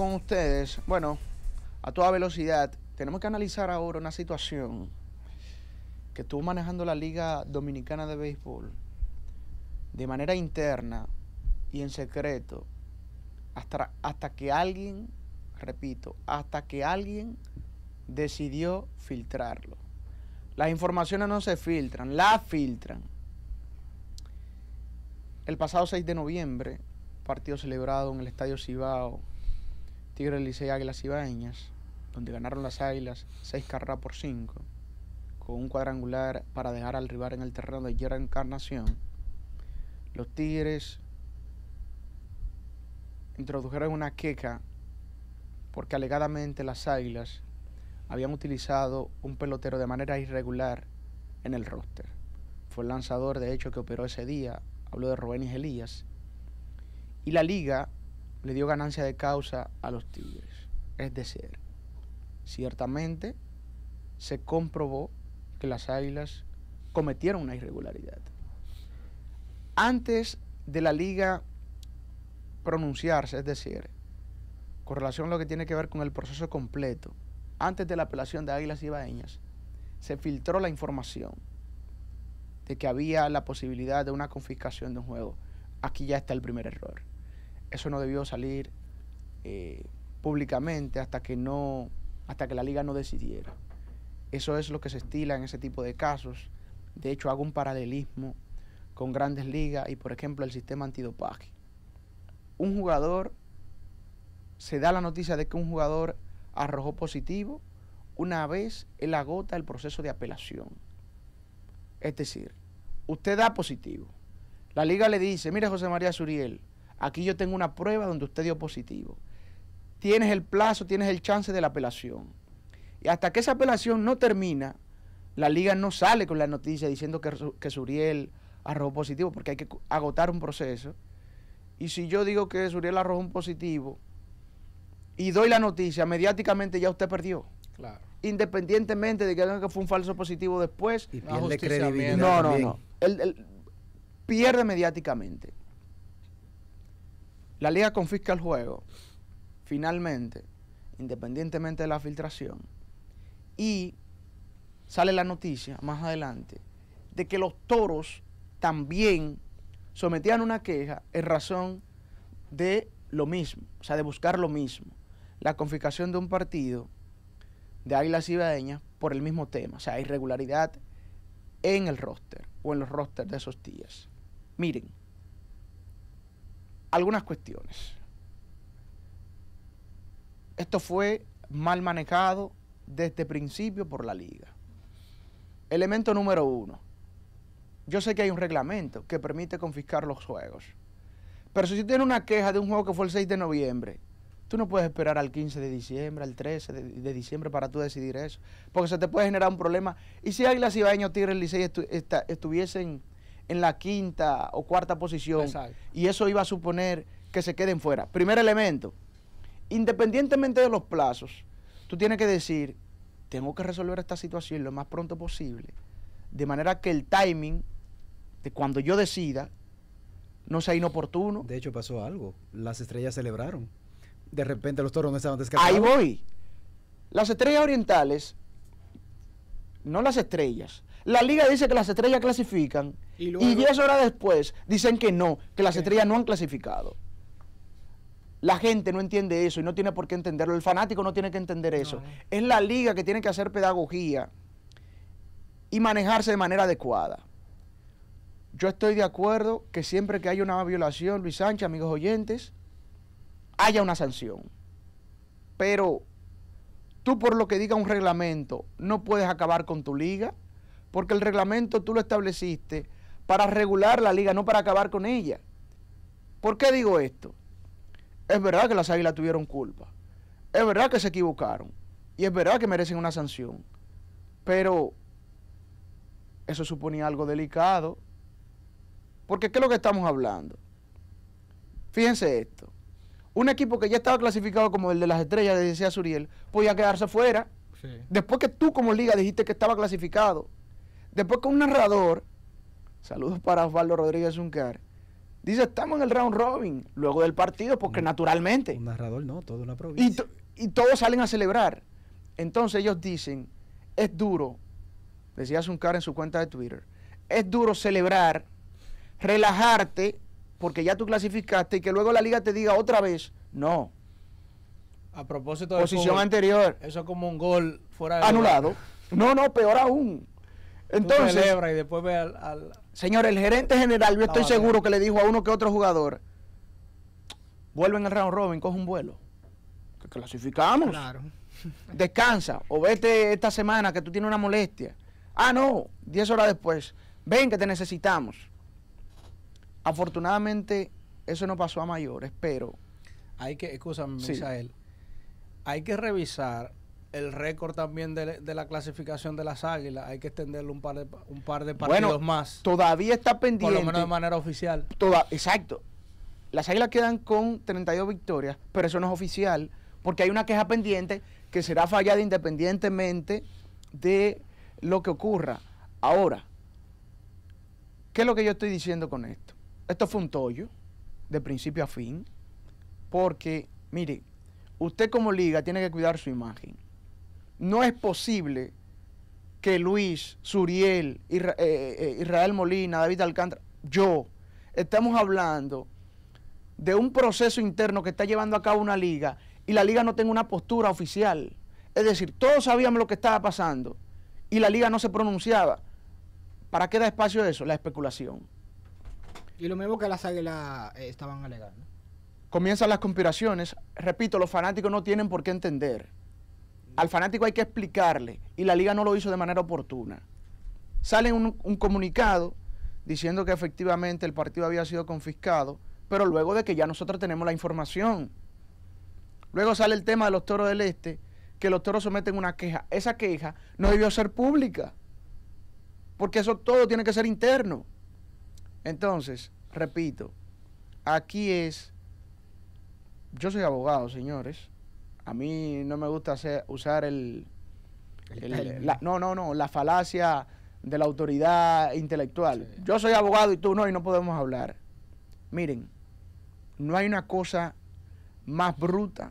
con ustedes, bueno, a toda velocidad, tenemos que analizar ahora una situación que estuvo manejando la Liga Dominicana de Béisbol de manera interna y en secreto, hasta, hasta que alguien, repito, hasta que alguien decidió filtrarlo. Las informaciones no se filtran, las filtran. El pasado 6 de noviembre, partido celebrado en el Estadio Cibao, Tigres, Licey, Águilas y donde ganaron las Águilas 6 carreras por 5, con un cuadrangular para dejar al rival en el terreno de Guerra Encarnación. Los Tigres introdujeron una queja porque alegadamente las Águilas habían utilizado un pelotero de manera irregular en el roster. Fue el lanzador, de hecho, que operó ese día, Habló de Rubén y Elías. Y la liga le dio ganancia de causa a los Tigres. Es decir, ciertamente se comprobó que las Águilas cometieron una irregularidad. Antes de la liga pronunciarse, es decir, con relación a lo que tiene que ver con el proceso completo, antes de la apelación de Águilas y Baeñas, se filtró la información de que había la posibilidad de una confiscación de un juego. Aquí ya está el primer error eso no debió salir eh, públicamente hasta que, no, hasta que la liga no decidiera. Eso es lo que se estila en ese tipo de casos. De hecho, hago un paralelismo con grandes ligas y, por ejemplo, el sistema antidopaje. Un jugador, se da la noticia de que un jugador arrojó positivo, una vez él agota el proceso de apelación. Es decir, usted da positivo. La liga le dice, mira José María Suriel, Aquí yo tengo una prueba donde usted dio positivo. Tienes el plazo, tienes el chance de la apelación. Y hasta que esa apelación no termina, la liga no sale con la noticia diciendo que, Suriel arrojó positivo, porque hay que agotar un proceso. Y si yo digo que Suriel arrojó un positivo y doy la noticia, mediáticamente ya usted perdió. Claro. Independientemente de que fue un falso positivo después. Y pierde credibilidad. No, no, no. pierde mediáticamente. La liga confisca el juego, finalmente, independientemente de la filtración, y sale la noticia más adelante de que los toros también sometían una queja en razón de lo mismo, o sea, de buscar lo mismo, la confiscación de un partido de Águilas Ibaeñas por el mismo tema, o sea, irregularidad en el roster o en los rosters de esos días. Miren, algunas cuestiones. Esto fue mal manejado desde principio por la liga. Elemento número uno. Yo sé que hay un reglamento que permite confiscar los juegos. Pero si tú tienes una queja de un juego que fue el 6 de noviembre, tú no puedes esperar al 15 de diciembre, al 13 de, diciembre para tú decidir eso. Porque se te puede generar un problema. Y si Águilas Ibaeño, Tigres, Licey estuviesen en la quinta o cuarta posición. Y eso iba a suponer que se queden fuera. Primer elemento, independientemente de los plazos, tú tienes que decir, tengo que resolver esta situación lo más pronto posible, de manera que el timing de cuando yo decida no sea inoportuno. De hecho pasó algo, las estrellas celebraron. De repente los toros no estaban descartados. Ahí voy. Las estrellas orientales, no las estrellas. La liga dice que las estrellas clasifican y, diez horas después dicen que no, que las estrellas no han clasificado. La gente no entiende eso y no tiene por qué entenderlo. El fanático no tiene que entender eso. Es la liga que tiene que hacer pedagogía y manejarse de manera adecuada. Yo estoy de acuerdo que siempre que haya una violación, Luis Sánchez, amigos oyentes, haya una sanción. Pero tú por lo que diga un reglamento no puedes acabar con tu liga, porque el reglamento tú lo estableciste para regular la liga, no para acabar con ella. ¿Por qué digo esto? Es verdad que las águilas tuvieron culpa. Es verdad que se equivocaron. Y es verdad que merecen una sanción. Pero eso suponía algo delicado. Porque ¿qué es lo que estamos hablando? Fíjense esto. Un equipo que ya estaba clasificado como el de las estrellas, decía Suriel, podía quedarse fuera. Después que tú como liga dijiste que estaba clasificado. Después que un narrador Saludos para Osvaldo Rodríguez Uncar. Dice, estamos en el round robin, luego del partido, porque naturalmente. Un narrador no, toda una provincia. Y, todos salen a celebrar. Entonces ellos dicen, es duro, decía Zuncar en su cuenta de Twitter, es duro celebrar, relajarte, porque ya tú clasificaste y que luego la liga te diga otra vez, no. A propósito de... Posición anterior. Eso es como un gol fuera Anulado. No, no, peor aún. Entonces, Señor, el gerente general, yo estoy seguro que le dijo a uno que otro jugador, vuelven al round robin, coge un vuelo. Que clasificamos. Claro. Descansa o vete esta semana que tú tienes una molestia. Ah, no, 10 horas después. Ven que te necesitamos. Afortunadamente, eso no pasó a mayores, pero... Hay que, escúchame, Misael, hay que revisar el récord también de, la clasificación de las Águilas hay que extenderlo un par de, un par de partidos bueno, más. Todavía está pendiente. Por lo menos de manera oficial. exacto. Las Águilas quedan con 32 victorias, pero eso no es oficial, porque hay una queja pendiente que será fallada independientemente de lo que ocurra. Ahora, ¿qué es lo que yo estoy diciendo con esto? Esto fue un tollo, de principio a fin, porque, mire, usted como liga tiene que cuidar su imagen no es posible que Luis, Suriel, eh, eh, eh, Israel Molina, David Alcántara, yo, estamos hablando de un proceso interno que está llevando a cabo una liga y la liga no tenga una postura oficial. Es decir, todos sabíamos lo que estaba pasando y la liga no se pronunciaba. ¿Para qué da espacio eso? La especulación. Y lo mismo que las águilas estaban alegando. Comienzan las conspiraciones. Repito, los fanáticos no tienen por qué entender al fanático hay que explicarle y la liga no lo hizo de manera oportuna. Sale un, un comunicado diciendo que efectivamente el partido había sido confiscado, pero luego de que ya nosotros tenemos la información. Luego sale el tema de los toros del Este, que los toros someten una queja. Esa queja no debió ser pública, porque eso todo tiene que ser interno. Entonces, repito, aquí es, yo soy abogado, señores, a mí no me gusta hacer, usar el, la, no, no, no, la falacia de la autoridad intelectual. Yo soy abogado y tú no, y no podemos hablar. Miren, no hay una cosa más bruta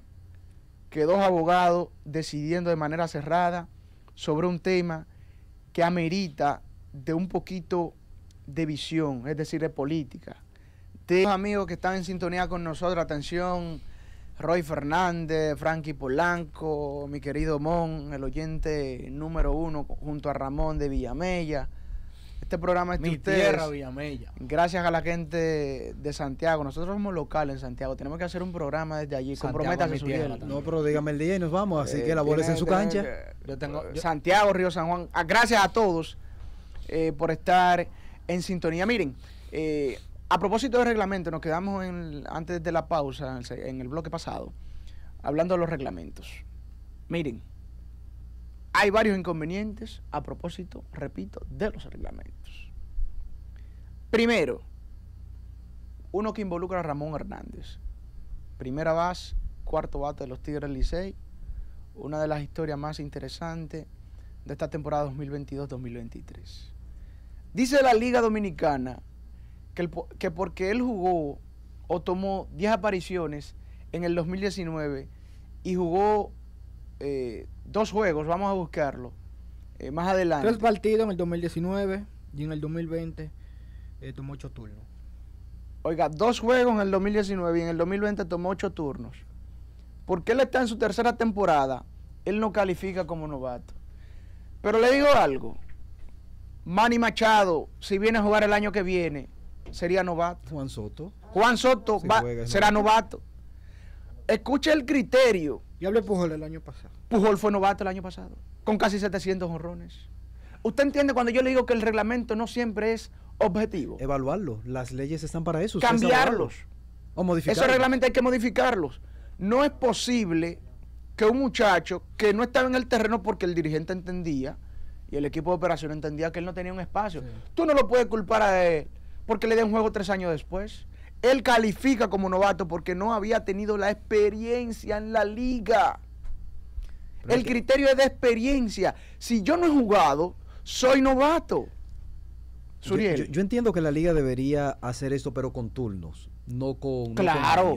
que dos abogados decidiendo de manera cerrada sobre un tema que amerita de un poquito de visión, es decir, de política. Tengo amigos que están en sintonía con nosotros, atención, Roy Fernández, Frankie Polanco, mi querido Mon, el oyente número uno junto a Ramón de Villamella. Este programa es de mi tierra, Villamella. Gracias a la gente de Santiago. Nosotros somos locales en Santiago. Tenemos que hacer un programa desde allí. Comprométase su tierra. No, pero dígame el día y nos vamos. Así eh, que labores en su cancha. yo tengo, Santiago, Río San Juan. Ah, gracias a todos eh, por estar en sintonía. Miren, eh, a propósito del reglamento, nos quedamos antes de la pausa, en el bloque pasado, hablando de los reglamentos. Miren, hay varios inconvenientes a propósito, repito, de los reglamentos. Primero, uno que involucra a Ramón Hernández. Primera base, cuarto bate de los Tigres Licey. Una de las historias más interesantes de esta temporada 2022-2023. Dice la Liga Dominicana que, porque él jugó o tomó 10 apariciones en el 2019 y jugó eh, dos juegos, vamos a buscarlo, eh, más adelante. Tres partidos en el 2019 y en el 2020 eh, tomó ocho turnos. Oiga, dos juegos en el 2019 y en el 2020 tomó ocho turnos. Porque él está en su tercera temporada, él no califica como novato. Pero le digo algo, Manny Machado, si viene a jugar el año que viene, sería novato. Juan Soto. Juan Soto va, será novato. Escuche el criterio. Ya hablé Pujol el año pasado. Pujol fue novato el año pasado, con casi 700 honrones. Usted entiende cuando yo le digo que el reglamento no siempre es objetivo. Evaluarlo. Las leyes están para eso. Cambiarlos. O modificarlos. Esos reglamentos hay que modificarlos. No es posible que un muchacho que no estaba en el terreno porque el dirigente entendía y el equipo de operación entendía que él no tenía un espacio. Tú no lo puedes culpar a él porque le den juego tres años después. Él califica como novato porque no había tenido la experiencia en la liga. el criterio es de experiencia. Si yo no he jugado, soy novato. Yo, yo, entiendo que la liga debería hacer esto, pero con turnos no con claro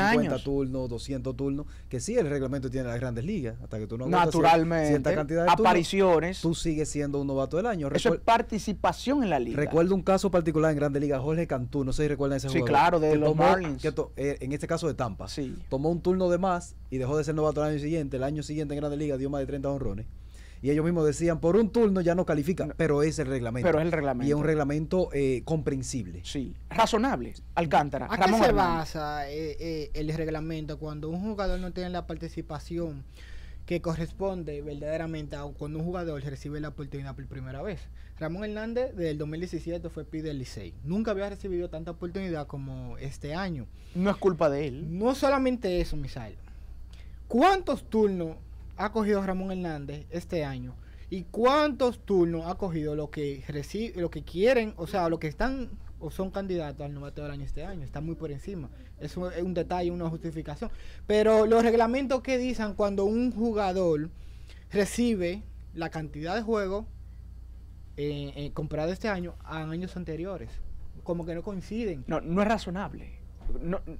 años, turnos 200 turnos que sí el reglamento tiene las grandes ligas hasta que tú no naturalmente cierta cantidad de apariciones tú sigues siendo un novato del año eso es participación en la liga recuerdo un caso particular en grandes ligas Jorge Cantú no sé si recuerdan ese sí, jugador, claro de los Marlins eh, en este caso de Tampa tomó un turno de más y dejó de ser novato el año siguiente el año siguiente en grandes ligas dio más de 30 honrones y ellos mismos decían, por un turno ya no califican pero es el reglamento. el reglamento. Y es un reglamento eh, comprensible. Sí, razonable. Alcántara. ¿A qué se basa eh, eh, el reglamento cuando un jugador no tiene la participación que corresponde verdaderamente a cuando un jugador recibe la oportunidad por primera vez? Ramón Hernández desde el 2017 fue pide el Licey. Nunca había recibido tanta oportunidad como este año. No es culpa de él. No solamente eso, Misael. ¿Cuántos turnos ha cogido Ramón Hernández este año y cuántos turnos ha cogido lo que recibe, lo que quieren, o sea, lo que están o son candidatos al novato del año este año, está muy por encima. Es un, es un detalle, una justificación. Pero los reglamentos que dicen cuando un jugador recibe la cantidad de juegos eh, eh, comprado este año a años anteriores, como que no coinciden. No, no es razonable.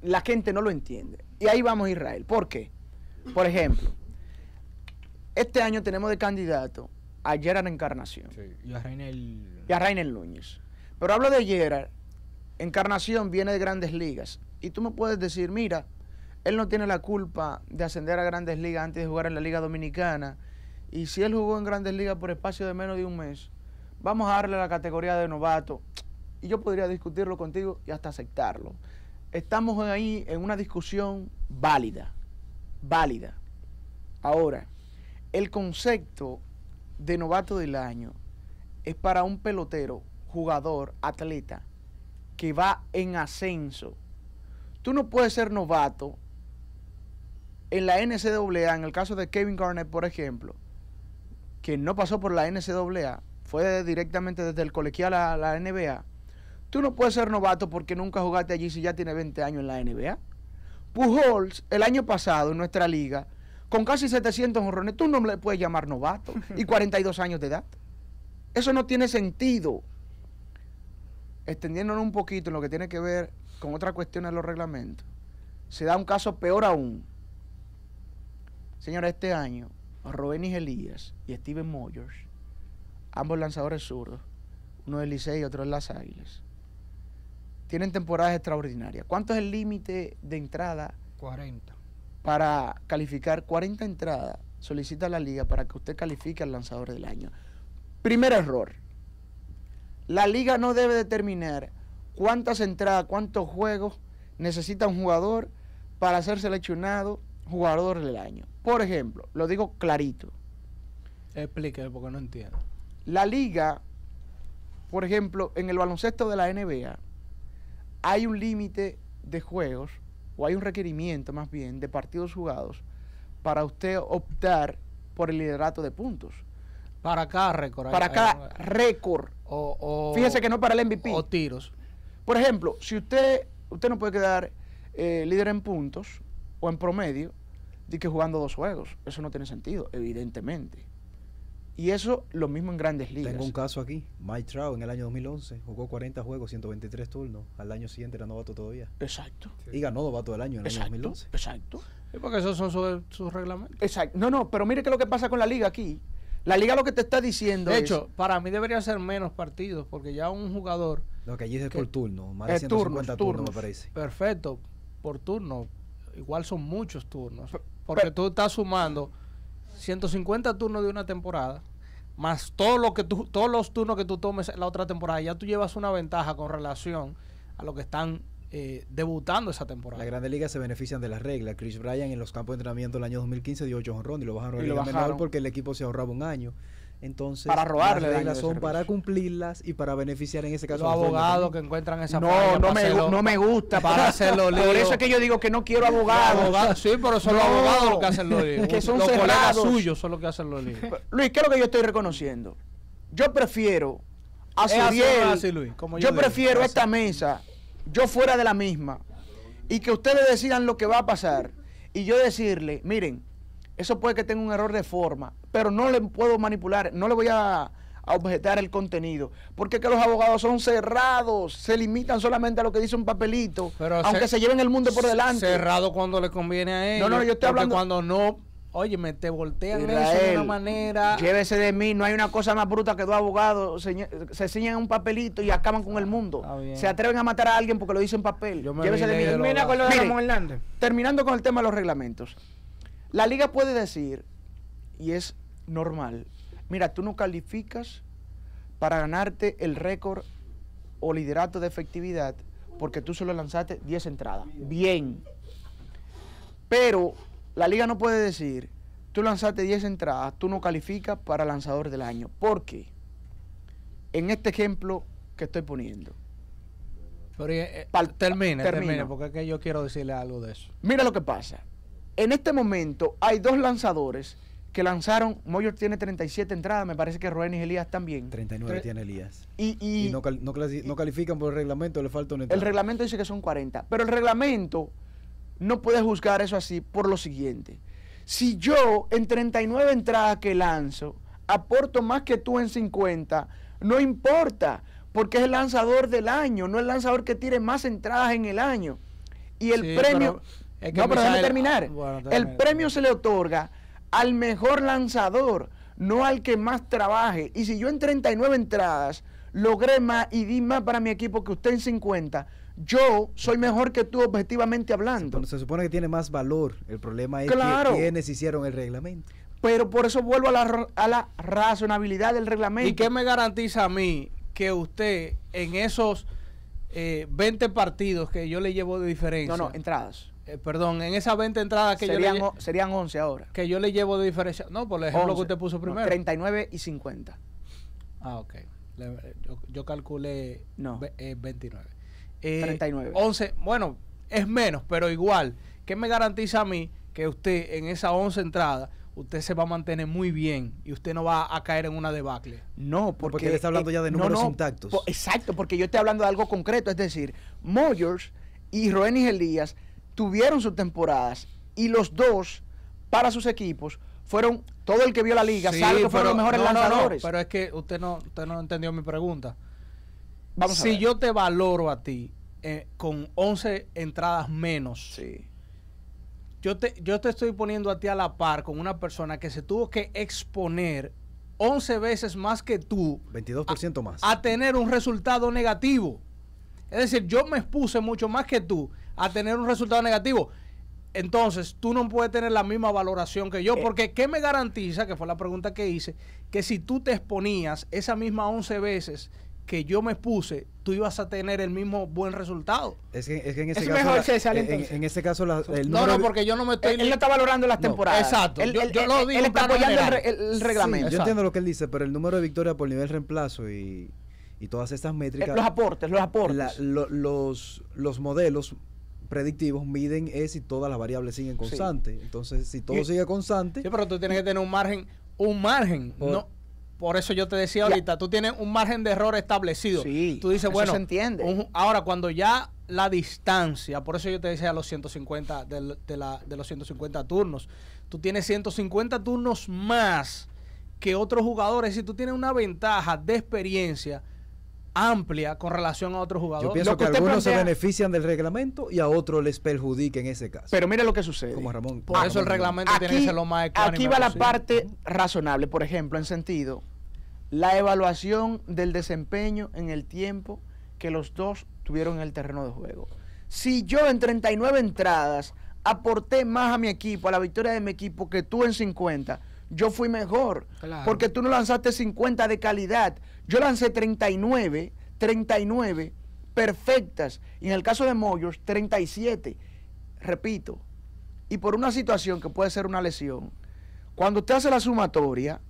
la gente no lo entiende. Y ahí vamos a Israel. ¿Por qué? Por ejemplo, este año tenemos de candidato a Gerard Encarnación. y a Rainel... Núñez. Pero hablo de Gerard. Encarnación viene de grandes ligas. Y tú me puedes decir, mira, él no tiene la culpa de ascender a grandes ligas antes de jugar en la Liga Dominicana. Y si él jugó en grandes ligas por espacio de menos de un mes, vamos a darle la categoría de novato. Y yo podría discutirlo contigo y hasta aceptarlo. Estamos ahí en una discusión válida, válida. Ahora, el concepto de novato del año es para un pelotero, jugador, atleta que va en ascenso. Tú no puedes ser novato en la NCAA, en el caso de Kevin Garnett, por ejemplo, que no pasó por la NCAA, fue directamente desde el colegial a la NBA. Tú no puedes ser novato porque nunca jugaste allí si ya tiene 20 años en la NBA. Pujols, el año pasado en nuestra liga, con casi 700 honrones, tú no le puedes llamar novato y 42 años de edad. Eso no tiene sentido. Extendiéndonos un poquito en lo que tiene que ver con otra cuestión de los reglamentos, se da un caso peor aún. Señora, este año, Robenis Elías y Steven Moyers, ambos lanzadores zurdos, uno del Licey y otro de las Águilas, tienen temporadas extraordinarias. ¿Cuánto es el límite de entrada? 40 para calificar 40 entradas, solicita la liga para que usted califique al lanzador del año. Primer error. La liga no debe determinar cuántas entradas, cuántos juegos necesita un jugador para ser seleccionado jugador del año. Por ejemplo, lo digo clarito. Explíqueme porque no entiendo. La liga, por ejemplo, en el baloncesto de la NBA, hay un límite de juegos o hay un requerimiento más bien de partidos jugados para usted optar por el liderato de puntos. Para cada récord. Para cada récord. O, Fíjese que no para el MVP. O tiros. Por ejemplo, si usted, usted no puede quedar eh, líder en puntos o en promedio de que jugando dos juegos. Eso no tiene sentido, evidentemente. Y eso lo mismo en grandes ligas. Tengo un caso aquí. Mike Trout en el año 2011 jugó 40 juegos, 123 turnos. Al año siguiente era novato todavía. Exacto. Y ganó novato del año en el año 2011. Exacto. porque esos son sus, reglamentos. Exacto. No, no, pero mire qué es lo que pasa con la liga aquí. La liga lo que te está diciendo. De hecho, para mí debería ser menos partidos, porque ya un jugador. Lo que allí es por turno, más de 150 turnos, me parece. Perfecto, por turno. Igual son muchos turnos. Porque tú estás sumando 150 turnos de una temporada, más todo lo que tú, todos los turnos que tú tomes la otra temporada, ya tú llevas una ventaja con relación a lo que están eh, debutando esa temporada. La Grande Liga se benefician de las reglas. Chris Bryan en los campos de entrenamiento del año 2015 dio 8 honrón y lo bajaron y lo bajaron. porque el equipo se ahorraba un año. Entonces, para robarle las son para cumplirlas y para beneficiar en ese caso. Los abogados que encuentran esa No, no me, no me gusta para hacerlo. Por eso es que yo digo que no quiero abogados. Abogado, sí, pero son los abogados los que hacen los líos. los colegas suyos son los que hacen los líos. Luis, ¿qué es lo que yo estoy reconociendo? Yo prefiero a su como yo, yo prefiero esta mesa, yo fuera de la misma, y que ustedes decidan lo que va a pasar, y yo decirle, miren, eso puede que tenga un error de forma, pero no le puedo manipular, no le voy a, objetar el contenido. Porque es que los abogados son cerrados, se limitan solamente a lo que dice un papelito, aunque se, lleven el mundo por delante. Cerrado cuando le conviene a ellos. No, no, yo estoy hablando. cuando no Oye, me te voltean de una manera. Llévese de mí, no hay una cosa más bruta que dos abogados se, enseñan un papelito y acaban con el mundo. Se atreven a matar a alguien porque lo dice en papel. Llévese de mí. Terminando con el tema de los reglamentos. La liga puede decir, y es normal, mira, tú no calificas para ganarte el récord o liderato de efectividad porque tú solo lanzaste 10 entradas. Bien. Pero la liga no puede decir, tú lanzaste 10 entradas, tú no calificas para lanzador del año. ¿Por qué? En este ejemplo que estoy poniendo. termina, eh, eh, termina, porque es que yo quiero decirle algo de eso. Mira lo que pasa. En este momento hay dos lanzadores que lanzaron, Moyer tiene 37 entradas, me parece que y Elías también. 39 tiene Elías. Y, no califican por el reglamento, le falta un El reglamento dice que son 40, pero el reglamento no puede juzgar eso así por lo siguiente. Si yo en 39 entradas que lanzo aporto más que tú en 50, no importa, porque es el lanzador del año, no el lanzador que tire más entradas en el año. Y el premio no, pero terminar. Ah, el premio se le otorga al mejor lanzador, no al que más trabaje. Y si yo en 39 entradas logré más y di más para mi equipo que usted en 50, yo soy mejor que tú objetivamente hablando. Se, se supone que tiene más valor. El problema es que quienes hicieron el reglamento. Pero por eso vuelvo a la, razonabilidad del reglamento. ¿Y qué me garantiza a mí que usted en esos 20 eh, partidos que yo le llevo de diferencia? No, no, entradas eh, perdón, en esas 20 entradas que serían, yo le, Serían 11 ahora. Que yo le llevo de diferencia. No, por ejemplo, que usted puso primero. 39 y 50. Ah, ok. yo, calculé no. 29. 39. 11, bueno, es menos, pero igual. ¿Qué me garantiza a mí que usted en esa 11 entradas usted se va a mantener muy bien y usted no va a caer en una debacle. No, porque, porque está hablando eh, ya de números intactos. exacto, porque yo estoy hablando de algo concreto, es decir, Moyers y Roenis Elías tuvieron sus temporadas y los dos para sus equipos fueron todo el que vio la liga salvo fueron los mejores lanzadores. pero es que usted no usted no entendió mi pregunta. si yo te valoro a ti eh, con 11 entradas menos. Sí. Yo te, yo te estoy poniendo a ti a la par con una persona que se tuvo que exponer 11 veces más que tú. 22% más. A tener un resultado negativo. Es decir, yo me expuse mucho más que tú a tener un resultado negativo. Entonces, tú no puedes tener la misma valoración que yo, eh. porque ¿qué me garantiza, que fue la pregunta que hice, que si tú te exponías esa misma 11 veces que yo me puse, tú ibas a tener el mismo buen resultado. Es que, en ese es caso. Mejor ese se en, ese caso, la, el No, no, porque yo no me estoy. Él, está valorando las temporadas. exacto. yo, lo digo. Él está apoyando el, reglamento. yo entiendo lo que él dice, pero el número de victorias por nivel reemplazo y, todas estas eh, métricas. Los aportes, los aportes. los, los modelos predictivos miden es si todas las variables siguen constantes. Entonces, si todo sigue constante. Sí, pero tú tienes que tener un margen, un margen, por, eso yo te decía ahorita, tú tienes un margen de error establecido. Sí, tú dices, bueno, se ahora cuando ya la distancia, por eso yo te decía los 150 de, de, de los 150 turnos, tú tienes 150 turnos más que otros jugadores, y tú tienes una ventaja de experiencia, amplia con relación a otros jugadores. Yo pienso que, algunos se benefician del reglamento y a otros les perjudica en ese caso. Pero mira lo que sucede. Como Ramón. Por eso el reglamento tiene que ser lo más Aquí va la parte razonable, por ejemplo, en sentido, la evaluación del desempeño en el tiempo que los dos tuvieron en el terreno de juego. Si yo en 39 entradas aporté más a mi equipo, a la victoria de mi equipo, que tú en 50, yo fui mejor. Porque tú no lanzaste 50 de calidad. Yo lancé 39, 39 perfectas. Y en el caso de Moyers, 37. Repito, y por una situación que puede ser una lesión, cuando usted hace la sumatoria,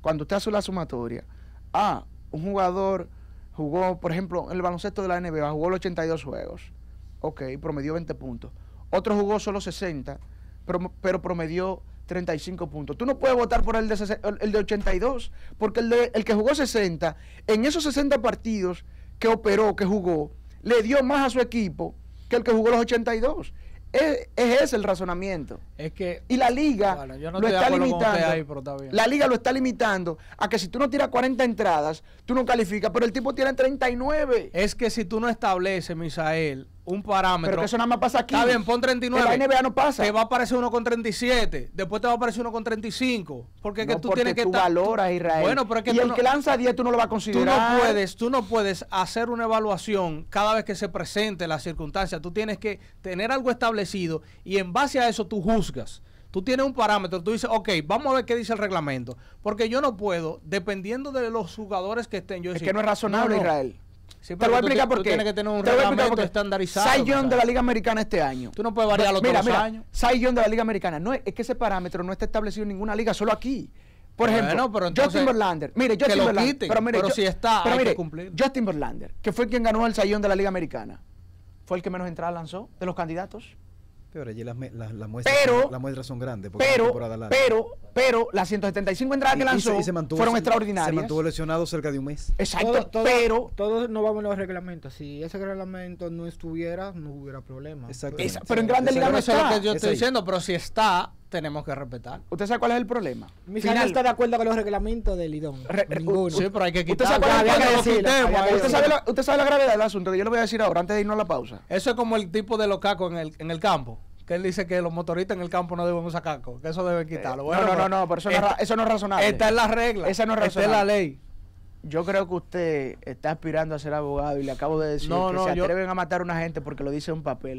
cuando usted hace la sumatoria, ah, un jugador jugó, por ejemplo, el baloncesto de la NBA, jugó los 82 juegos, ok, promedió 20 puntos. Otro jugó solo 60, pero, pero promedió 35 puntos. Tú no puedes votar por el de, el de 82, porque el, el que jugó 60, en esos 60 partidos que operó, que jugó, le dio más a su equipo que el que jugó los 82. Es, ese el razonamiento. Es que, y la liga lo está limitando. La liga lo está limitando a que si tú no tiras 40 entradas, tú no calificas, pero el tipo tiene 39. Es que si tú no estableces, Misael, un parámetro. Pero que eso nada más pasa aquí. Está bien, pon 39. la NBA no pasa. Te va a aparecer uno con 37. Después te va a aparecer uno con 35. Porque que tú tienes que estar. valoras, Israel. Bueno, pero y el que lanza 10 tú no lo vas a considerar. Tú no, puedes, tú no puedes hacer una evaluación cada vez que se presente la circunstancia. Tú tienes que tener algo establecido y en base a eso tú juzgas. Tú tienes un parámetro, tú dices, ok, vamos a ver qué dice el reglamento. Porque yo no puedo, dependiendo de los jugadores que estén, yo Es que no es razonable, Israel. Pero te lo voy a explicar por qué. Tiene que tener un te reglamento estandarizado. Sion de la Liga Americana este año. Tú no puedes variar los mira, pasa mira, años. de la Liga Americana. No es, que ese parámetro no está establecido en ninguna liga, solo aquí. Por ejemplo, Justin Verlander. Mire, Justin Verlander. Pero, si está, pero mire, que Justin Verlander, que fue quien ganó el saiyón de la Liga Americana, fue el que menos entradas lanzó de los candidatos. Pero allí las, muestras, son grandes. Pero, pero, pero las 175 entradas que lanzó fueron extraordinarias. Se mantuvo lesionado cerca de un mes. Exacto, pero... Todos no vamos a los reglamentos. Si ese reglamento no estuviera, no hubiera problema. Exacto. Pero en Grandes Ligas no está. lo yo estoy diciendo, pero si está, tenemos que respetar. ¿Usted sabe cuál es el problema? Mi está de acuerdo con los reglamentos del Lidón. Eh, Ninguno. Sí, pero hay que quitarlo. ¿Usted sabe, la, gravedad del asunto yo le voy a decir ahora, antes de irnos a la pausa? Eso es como el tipo de los cacos en el, en el campo que él dice que los motoristas en el campo no deben usar cacos. que eso deben eh, quitarlo. no, no, no, pues, pero eso, no, es razonable. Esta es la regla. Esa no es Esta es la ley. Yo creo que usted está aspirando a ser abogado y le acabo de decir que se atreven a matar a una gente porque lo dice un papel.